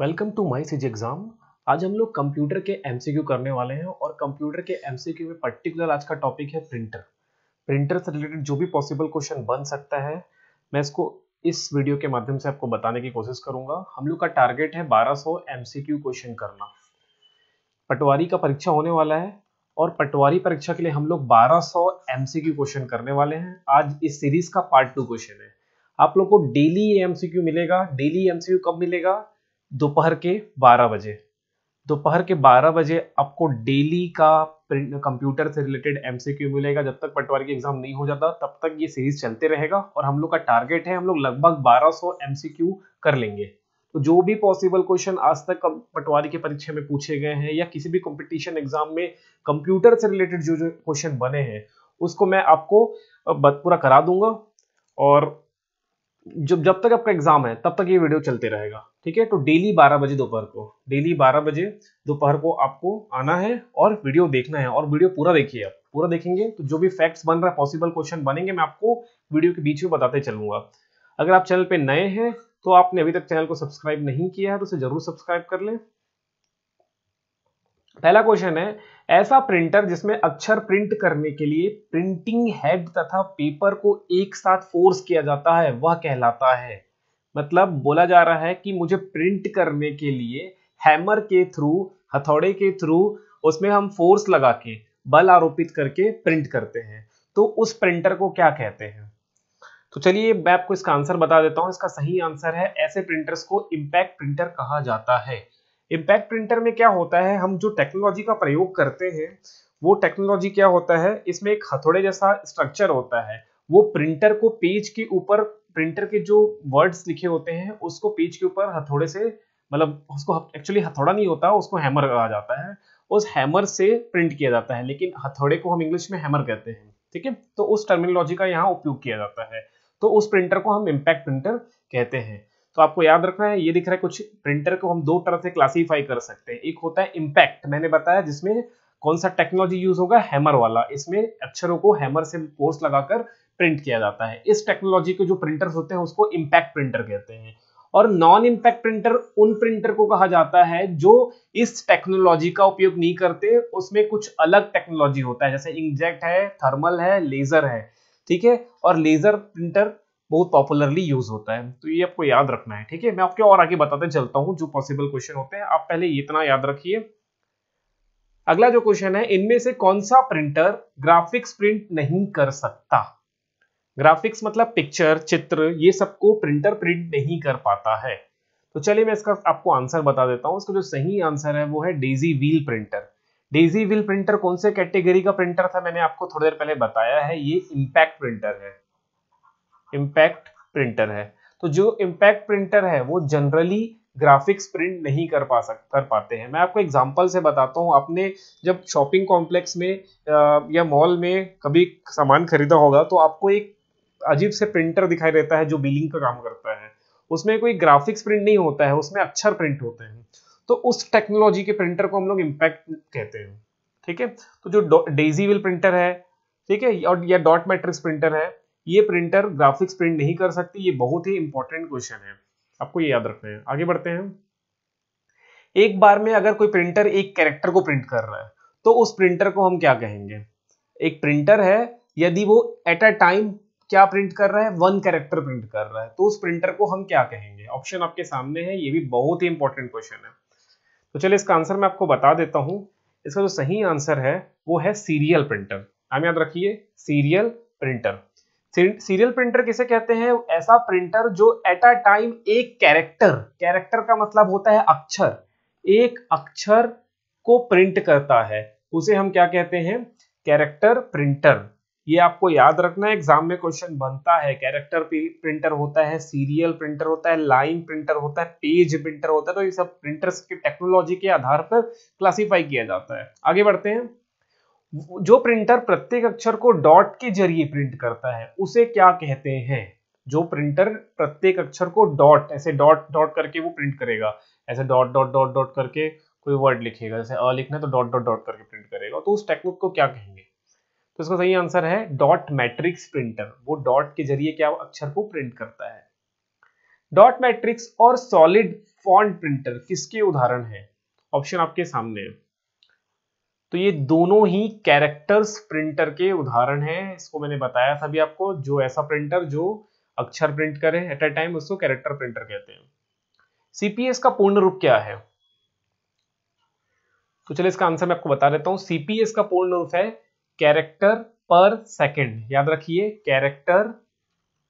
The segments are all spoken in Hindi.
वेलकम टू माई सीज एग्जाम आज हम लोग कंप्यूटर के एम करने वाले हैं और कंप्यूटर के एम में पर्टिकुलर आज का टॉपिक है प्रिंटर प्रिंटर से रिलेटेड जो भी पॉसिबल क्वेश्चन बन सकता है मैं इसको इस वीडियो के माध्यम से आपको बताने की कोशिश करूंगा हम लोग का टारगेट है 1200 एमसीक्यू क्वेश्चन करना पटवारी का परीक्षा होने वाला है और पटवारी परीक्षा के लिए हम लोग 1200 सौ क्वेश्चन करने वाले हैं आज इस सीरीज का पार्ट टू क्वेश्चन है आप लोग को डेली एमसीक्यू मिलेगा डेली एमसीक्यू कब मिलेगा दोपहर के 12 बजे दोपहर के 12 बजे आपको डेली का कंप्यूटर से रिलेटेड एमसीक्यू मिलेगा जब तक पटवारी की एग्जाम नहीं हो जाता तब तक ये सीरीज चलते रहेगा और हम लोग का टारगेट है हम लोग लगभग 1200 एमसीक्यू कर लेंगे तो जो भी पॉसिबल क्वेश्चन आज तक पटवारी के परीक्षा में पूछे गए हैं या किसी भी कंपटीशन एग्जाम में कंप्यूटर से रिलेटेड जो जो क्वेश्चन बने हैं उसको मैं आपको पूरा करा दूंगा और जब जब तक आपका एग्जाम है तब तक ये वीडियो चलते रहेगा ठीक है तो डेली 12 बजे दोपहर को डेली 12 बजे दोपहर को आपको आना है और वीडियो देखना है और वीडियो पूरा देखिए आप पूरा देखेंगे तो जो भी फैक्ट्स बन रहा है पॉसिबल क्वेश्चन बनेंगे मैं आपको वीडियो के बीच में बताते चलूंगा अगर आप चैनल पर नए हैं तो आपने अभी तक चैनल को सब्सक्राइब नहीं किया है तो उसे जरूर सब्सक्राइब कर लें पहला क्वेश्चन है ऐसा प्रिंटर जिसमें अक्षर प्रिंट करने के लिए प्रिंटिंग हेड तथा पेपर को एक साथ फोर्स किया जाता है वह कहलाता है मतलब बोला जा रहा है कि मुझे प्रिंट करने के लिए हैमर के थ्रू हथौड़े के थ्रू उसमें हम फोर्स लगा के बल आरोपित करके प्रिंट करते हैं तो उस प्रिंटर को क्या कहते हैं तो चलिए मैं आपको इसका आंसर बता देता हूं इसका सही आंसर है ऐसे प्रिंटर्स को इम्पैक्ट प्रिंटर कहा जाता है इम्पैक्ट प्रिंटर में क्या होता है हम जो टेक्नोलॉजी का प्रयोग करते हैं वो टेक्नोलॉजी क्या होता है इसमें एक हथौड़े जैसा स्ट्रक्चर होता है वो प्रिंटर को पेज के ऊपर प्रिंटर के जो वर्ड्स लिखे होते हैं उसको पेज के ऊपर हथौड़े से मतलब उसको एक्चुअली हथौड़ा नहीं होता उसको हैमर कहा जाता है उस हैमर से प्रिंट किया जाता है लेकिन हथौड़े को हम इंग्लिश में हैमर कहते हैं ठीक है तो उस टर्मिनोलॉजी का यहाँ उपयोग किया जाता है तो उस प्रिंटर को हम इम्पैक्ट प्रिंटर कहते हैं तो आपको याद रखना है ये दिख रहा है कुछ प्रिंटर को हम दो तरह से क्लासीफाई कर सकते हैं एक होता है इम्पैक्ट मैंने बताया जिसमें कौन सा टेक्नोलॉजी यूज होगा हैमर वाला इसमें अक्षरों को हैमर से फोर्स लगाकर प्रिंट किया जाता है इस टेक्नोलॉजी के जो प्रिंटर्स होते हैं उसको इम्पैक्ट प्रिंटर कहते हैं और नॉन इम्पैक्ट प्रिंटर उन प्रिंटर को कहा जाता है जो इस टेक्नोलॉजी का उपयोग नहीं करते उसमें कुछ अलग टेक्नोलॉजी होता है जैसे इंजेक्ट है थर्मल है लेजर है ठीक है और लेजर प्रिंटर बहुत पॉपुलरली यूज होता है तो ये आपको याद रखना है ठीक है मैं आपके और आगे बताते चलता हूँ जो पॉसिबल क्वेश्चन होते हैं आप पहले इतना याद रखिए अगला जो क्वेश्चन है इनमें से कौन सा प्रिंटर ग्राफिक्स प्रिंट नहीं कर सकता ग्राफिक्स मतलब पिक्चर चित्र ये सबको प्रिंटर प्रिंट नहीं कर पाता है तो चलिए मैं इसका आपको आंसर बता देता हूँ इसका जो सही आंसर है वो है daisy wheel printer daisy wheel printer कौन से कैटेगरी का प्रिंटर था मैंने आपको थोड़ी देर पहले बताया है ये इम्पैक्ट प्रिंटर है इम्पैक्ट प्रिंटर है तो जो इम्पैक्ट प्रिंटर है वो जनरली ग्राफिक्स प्रिंट नहीं कर पा सक कर पाते हैं मैं आपको एग्जांपल से बताता हूँ आपने जब शॉपिंग कॉम्प्लेक्स में या मॉल में कभी सामान खरीदा होगा तो आपको एक अजीब से प्रिंटर दिखाई देता है जो बिलिंग का काम करता है उसमें कोई ग्राफिक्स प्रिंट नहीं होता है उसमें अक्षर प्रिंट होते हैं तो उस टेक्नोलॉजी के प्रिंटर को हम लोग इम्पैक्ट कहते हैं ठीक है तो जो डेजी विल प्रिंटर है ठीक है और या डॉट मैट्रिक्स प्रिंटर है ये प्रिंटर ग्राफिक्स प्रिंट नहीं कर सकती ये बहुत ही इंपॉर्टेंट क्वेश्चन है आपको ये याद रखना है आगे बढ़ते हैं एक बार में अगर कोई प्रिंटर एक कैरेक्टर को प्रिंट कर रहा है तो उस प्रिंटर को हम क्या कहेंगे एक प्रिंटर है यदि वो एट अ टाइम क्या प्रिंट कर रहा है वन कैरेक्टर प्रिंट कर रहा है तो उस प्रिंटर को हम क्या कहेंगे ऑप्शन आपके सामने है ये भी बहुत ही इंपॉर्टेंट क्वेश्चन है तो चलिए इसका आंसर मैं आपको बता देता हूं इसका जो सही आंसर है वो है सीरियल प्रिंटर हम याद रखिए सीरियल प्रिंटर सीरियल प्रिंटर किसे कहते हैं ऐसा प्रिंटर जो एट अ टाइम एक कैरेक्टर कैरेक्टर का मतलब होता है अक्षर एक अक्षर को प्रिंट करता है उसे हम क्या कहते हैं कैरेक्टर प्रिंटर ये आपको याद रखना एग्जाम में क्वेश्चन बनता है कैरेक्टर प्रिंटर होता है सीरियल प्रिंटर होता है लाइन प्रिंटर होता है पेज प्रिंटर होता है तो ये सब प्रिंटर्स की टेक्नोलॉजी के आधार पर क्लासिफाई किया जाता है आगे बढ़ते हैं जो प्रिंटर प्रत्येक अक्षर को डॉट के जरिए प्रिंट करता है उसे क्या कहते हैं जो प्रिंटर प्रत्येक अक्षर को डॉट ऐसे डॉट डॉट करके वो प्रिंट करेगा ऐसे डॉट डॉट डॉट डॉट करके कोई वर्ड लिखेगा जैसे अ लिखना तो डॉट डॉट डॉट करके प्रिंट करेगा तो उस टेक्निक को क्या कहेंगे तो इसका सही आंसर है डॉट मैट्रिक्स प्रिंटर वो डॉट के जरिए क्या अक्षर को प्रिंट करता है डॉट मैट्रिक्स और सॉलिड फॉन्ट प्रिंटर किसके उदाहरण है ऑप्शन आपके सामने है तो ये दोनों ही कैरेक्टर्स प्रिंटर के उदाहरण हैं इसको मैंने बताया था भी आपको जो ऐसा प्रिंटर जो अक्षर प्रिंट करे एट ए टाइम उसको कैरेक्टर प्रिंटर कहते हैं सीपीएस का पूर्ण रूप क्या है तो चलिए इसका आंसर मैं आपको बता देता हूं सीपीएस का पूर्ण रूप है कैरेक्टर पर सेकेंड याद रखिए कैरेक्टर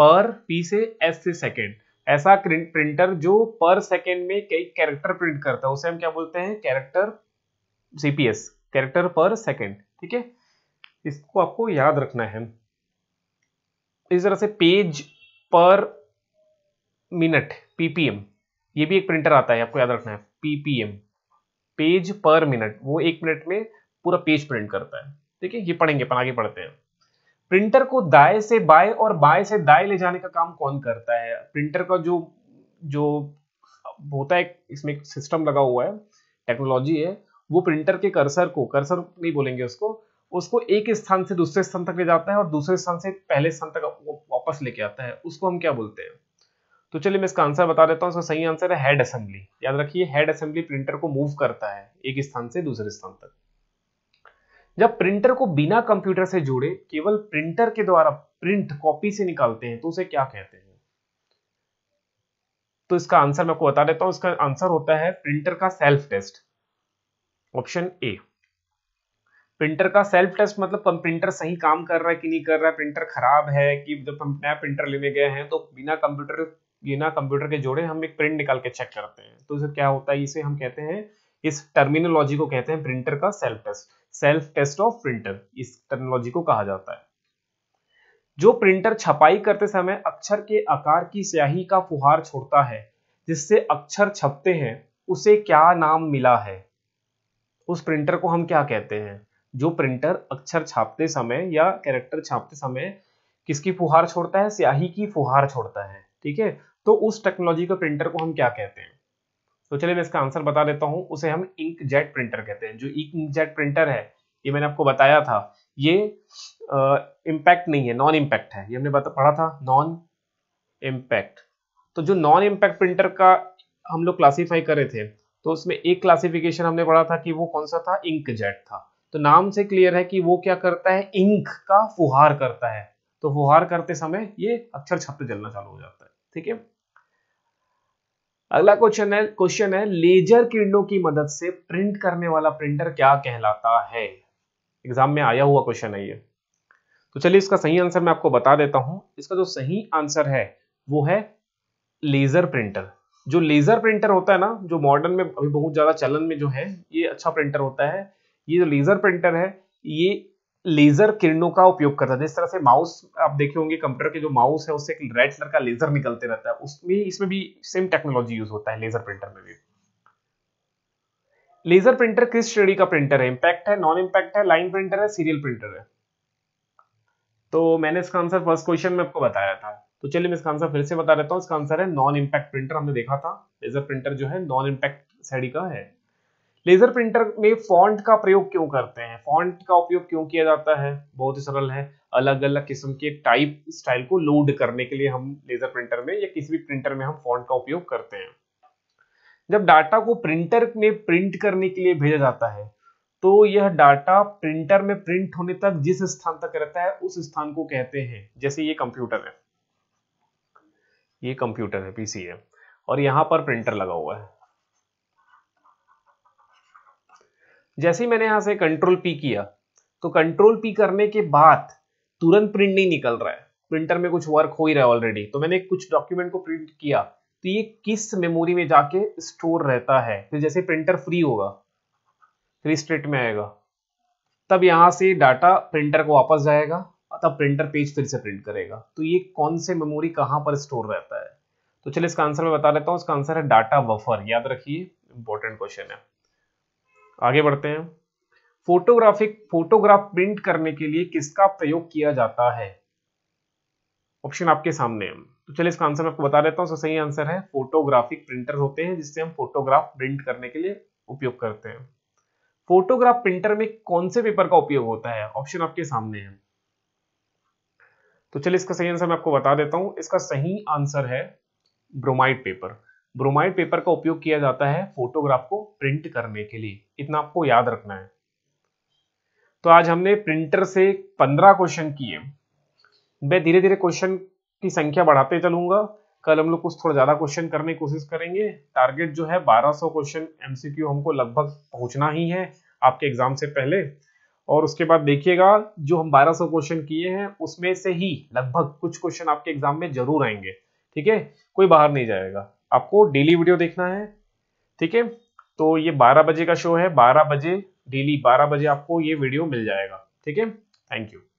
पर पी से एस से सेकेंड ऐसा प्रिंटर जो पर सेकेंड में कई कैरेक्टर प्रिंट करता है उसे हम क्या बोलते हैं character CPS character per second ठीक है इसको आपको याद रखना है इस तरह से पेज पर मिनट पीपीएम ये भी एक प्रिंटर आता है आपको याद रखना है पीपीएम पेज पर मिनट वो एक मिनट में पूरा पेज प्रिंट करता है ठीक है ये पढ़ेंगे अपन आगे पढ़ते हैं प्रिंटर को दाएं से बाएं और बाएं से दाएं ले जाने का काम कौन करता है प्रिंटर का जो जो होता है इसमें एक सिस्टम लगा हुआ है टेक्नोलॉजी है वो प्रिंटर के कर्सर को कर्सर नहीं बोलेंगे उसको उसको एक स्थान से दूसरे स्थान तक ले जाता है और दूसरे स्थान से पहले स्थान तक वापस लेके आता है उसको हम क्या बोलते हैं तो चलिए मैं इसका आंसर बता देता हूँ इसका सही आंसर है हेड असेंबली याद रखिए हेड असेंबली प्रिंटर को मूव करता है एक स्थान से दूसरे स्थान तक जब प्रिंटर को बिना कंप्यूटर से जोड़े केवल प्रिंटर के द्वारा प्रिंट कॉपी से निकालते हैं तो उसे क्या कहते हैं तो इसका आंसर मैं आपको बता देता हूं इसका आंसर होता है प्रिंटर का self test option A printer का सेल्फ टेस्ट मतलब प्रिंटर सही काम कर रहा है कि नहीं कर रहा है प्रिंटर खराब है कि जब हम नया प्रिंटर लेने गए हैं तो बिना कंप्यूटर बिना कंप्यूटर के जोड़े हम एक प्रिंट निकाल के चेक करते हैं तो इसे क्या होता है इसे हम कहते हैं इस टर्मिनोलॉजी को कहते हैं प्रिंटर का self test self test of printer इस टर्मिनोलॉजी को कहा जाता है जो प्रिंटर छपाई करते समय अक्षर के आकार की स्याही का फुहार छोड़ता है जिससे अक्षर छपते हैं उसे क्या नाम मिला है उस प्रिंटर को हम क्या कहते हैं जो प्रिंटर अक्षर छापते समय या कैरेक्टर छापते समय किसकी फुहार छोड़ता है स्याही की फुहार छोड़ता है ठीक है तो उस टेक्नोलॉजी के प्रिंटर को हम क्या कहते हैं तो चलिए मैं इसका आंसर बता देता हूँ उसे हम इंक जेट प्रिंटर कहते हैं जो इंक जेट प्रिंटर है ये मैंने आपको बताया था ये इम्पैक्ट नहीं है नॉन इम्पैक्ट है ये हमने पढ़ा था नॉन इम्पैक्ट तो जो नॉन इम्पैक्ट प्रिंटर का हम लोग क्लासीफाई करे थे तो उसमें एक क्लासिफिकेशन हमने पढ़ा था कि वो कौन सा था इंक जेट था तो नाम से क्लियर है कि वो क्या करता है इंक का फुहार करता है तो फुहार करते समय ये अक्षर छपते जलना चालू हो जाता है ठीक है अगला क्वेश्चन है क्वेश्चन है लेजर किरणों की मदद से प्रिंट करने वाला प्रिंटर क्या कहलाता है एग्जाम में आया हुआ क्वेश्चन है ये तो चलिए इसका सही आंसर मैं आपको बता देता हूं इसका जो सही आंसर है वो है लेजर प्रिंटर जो लेजर प्रिंटर होता है ना जो मॉडर्न में अभी बहुत ज्यादा चलन में जो है ये अच्छा प्रिंटर होता है ये जो लेजर प्रिंटर है ये लेजर किरणों का उपयोग करता है जिस तरह से माउस आप देखे होंगे कंप्यूटर के जो माउस है उससे एक रेड कलर का लेजर निकलते रहता है उसमें इसमें भी सेम टेक्नोलॉजी यूज होता है लेजर प्रिंटर में भी लेजर प्रिंटर किस श्रेणी का प्रिंटर है इंपैक्ट है नॉन इंपैक्ट है लाइन प्रिंटर है सीरियल प्रिंटर है तो मैंने इसका आंसर फर्स्ट क्वेश्चन में आपको बताया था तो चलिए मैं इसका आंसर फिर से बता देता हूँ इसका आंसर है नॉन इम्पैक्ट प्रिंटर हमने देखा था लेजर प्रिंटर जो है नॉन इम्पैक्ट सैडी का है लेजर प्रिंटर में फॉन्ट का प्रयोग क्यों करते हैं फॉन्ट का उपयोग क्यों किया जाता है बहुत ही सरल है अलग अलग किस्म के टाइप स्टाइल को लोड करने के लिए हम लेजर प्रिंटर में या किसी भी प्रिंटर में हम फॉन्ट का उपयोग करते हैं जब डाटा को प्रिंटर में प्रिंट करने के लिए भेजा जाता है तो यह डाटा प्रिंटर में प्रिंट होने तक जिस स्थान तक रहता है उस स्थान को कहते हैं जैसे ये कंप्यूटर है ये कंप्यूटर है पीसी है और यहां पर प्रिंटर लगा हुआ है जैसे ही मैंने यहां से कंट्रोल पी किया तो कंट्रोल पी करने के बाद तुरंत प्रिंट नहीं निकल रहा है प्रिंटर में कुछ वर्क हो ही रहा है ऑलरेडी तो मैंने कुछ डॉक्यूमेंट को प्रिंट किया तो ये किस मेमोरी में जाके स्टोर रहता है फिर जैसे प्रिंटर फ्री होगा फिर स्टेट में आएगा तब यहां से डाटा प्रिंटर को वापस जाएगा तब प्रिंटर पेज फिर से प्रिंट करेगा तो ये कौन से मेमोरी कहाँ पर स्टोर रहता है तो चलिए इसका आंसर मैं बता देता हूँ इसका आंसर है डाटा वफर याद रखिए इंपॉर्टेंट क्वेश्चन है आगे बढ़ते हैं फोटोग्राफिक फोटोग्राफ प्रिंट करने के लिए किसका प्रयोग किया जाता है ऑप्शन आपके सामने है तो चलिए इसका आंसर मैं आपको बता देता हूँ सही आंसर है फोटोग्राफिक प्रिंटर होते हैं जिससे हम फोटोग्राफ प्रिंट करने के लिए उपयोग करते हैं फोटोग्राफ प्रिंटर में कौन से पेपर का उपयोग होता है ऑप्शन आपके सामने है तो चलिए इसका सही आंसर मैं आपको बता देता हूँ इसका सही आंसर है ब्रोमाइड पेपर ब्रोमाइड पेपर का उपयोग किया जाता है फोटोग्राफ को प्रिंट करने के लिए इतना आपको याद रखना है तो आज हमने प्रिंटर से पंद्रह क्वेश्चन किए मैं धीरे धीरे क्वेश्चन की संख्या बढ़ाते चलूंगा कल हम लोग कुछ थोड़ा ज्यादा क्वेश्चन करने की कोशिश करेंगे टारगेट जो है 1200 क्वेश्चन एमसीक्यू हमको लगभग पहुंचना ही है आपके एग्जाम से पहले और उसके बाद देखिएगा जो हम 1200 क्वेश्चन किए हैं उसमें से ही लगभग कुछ क्वेश्चन आपके एग्जाम में जरूर आएंगे ठीक है कोई बाहर नहीं जाएगा आपको डेली वीडियो देखना है ठीक है तो ये 12 बजे का शो है 12 बजे डेली 12 बजे आपको ये वीडियो मिल जाएगा ठीक है थैंक यू